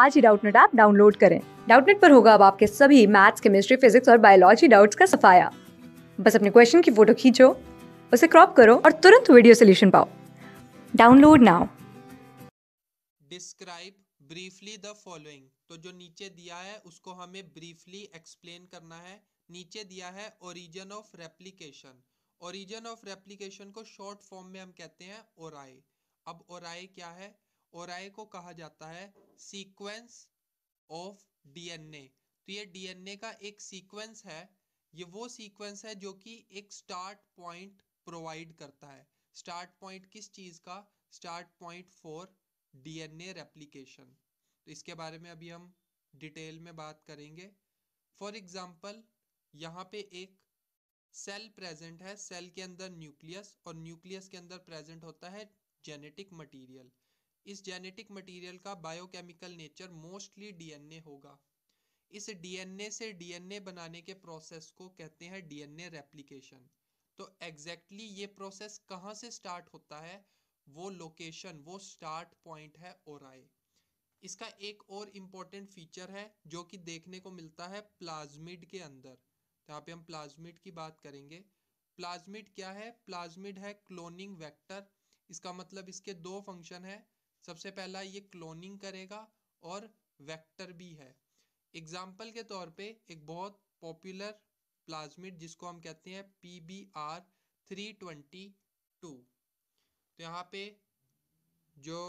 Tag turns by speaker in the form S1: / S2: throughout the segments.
S1: आज ही Doubtnet app download करें डाउटनेट पर होगा अब आपके सभी मैथ्स केमिस्ट्री फिजिक्स और बायोलॉजी डाउट्स का सफाया बस अपने क्वेश्चन की फोटो खींचो उसे क्रॉप करो और तुरंत वीडियो सोल्यूशन पाओ download now describe briefly the following
S2: तो जो नीचे दिया है उसको हमें ब्रीफली एक्सप्लेन करना है नीचे दिया है origin of replication origin of replication को शॉर्ट फॉर्म में हम कहते हैं ओराई अब ओराई क्या है और ओराई को कहा जाता है सीक्वेंस ऑफ डीएनए तो ये डीएनए का एक सीक्वेंस है ये वो सीक्वेंस है जो कि एक स्टार्ट पॉइंट प्रोवाइड करता है स्टार्ट पॉइंट किस चीज़ का start point for DNA replication तो इसके बारे में अभी हम डिटेल में बात करेंगे फॉर एग्जांपल यहाँ पे एक सेल प्रेजेंट है सेल के अंदर न्यूक्लियस और न्यूक्लियस के अंदर प्रेजेंट होता है जेनेटिक मटीरियल इस जेनेटिक मटेरियल का बायोकेमिकल नेचर मोस्टली डीएनए होगा इस डीएनए से डीएनए बनाने के प्रोसेस को कहते हैं डीएनए रेप्लिकेशन तो एग्जैक्टली exactly ये प्रोसेस कहाँ से स्टार्ट होता है वो लोकेशन वो स्टार्ट पॉइंट है और इसका एक और इम्पॉर्टेंट फीचर है जो कि देखने को मिलता है प्लाज्मिड के अंदर तो यहाँ पे हम प्लाज्मिड की बात करेंगे प्लाज्मिड क्या है प्लाज्मिड है क्लोनिंग वेक्टर इसका मतलब इसके दो फंक्शन है सबसे पहला ये क्लोनिंग करेगा और वेक्टर भी है एग्जाम्पल के तौर पे एक बहुत पॉपुलर प्लाज्मिड जिसको हम कहते हैं P B R three twenty two तो यहाँ पे जो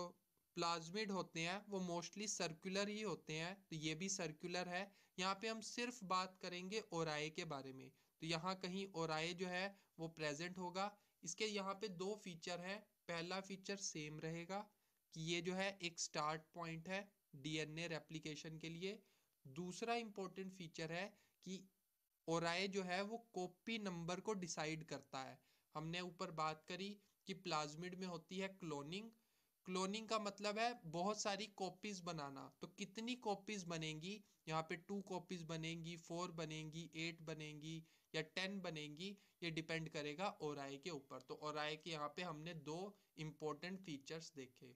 S2: प्लाज्मिड होते हैं वो मोस्टली सर्कुलर ही होते हैं तो ये भी सर्कुलर है यहाँ पे हम सिर्फ बात करेंगे ओराए के बारे में तो यहाँ कहीं ओराए जो है वो प्रेजेंट होगा इसके यहाँ पे दो फीचर हैं पहला फीचर सेम रहेगा कि ये जो है एक स्टार्ट पॉइंट है डीएनए रेप्लिकेशन के लिए दूसरा इंपॉर्टेंट फीचर है कि ओराए जो है वो कॉपी नंबर को डिसाइड करता है हमने ऊपर बात करी कि प्लाज्मिड में होती है क्लोनिंग क्लोनिंग का मतलब है बहुत सारी कॉपीज बनाना तो कितनी कॉपीज बनेंगी यहाँ पे टू कॉपीज बनेंगी फोर बनेंगी एट बनेंगी या टेन बनेंगी ये डिपेंड करेगा ओराए के ऊपर तो ओराए के यहाँ पे हमने दो इम्पोर्टेंट फीचर्स देखे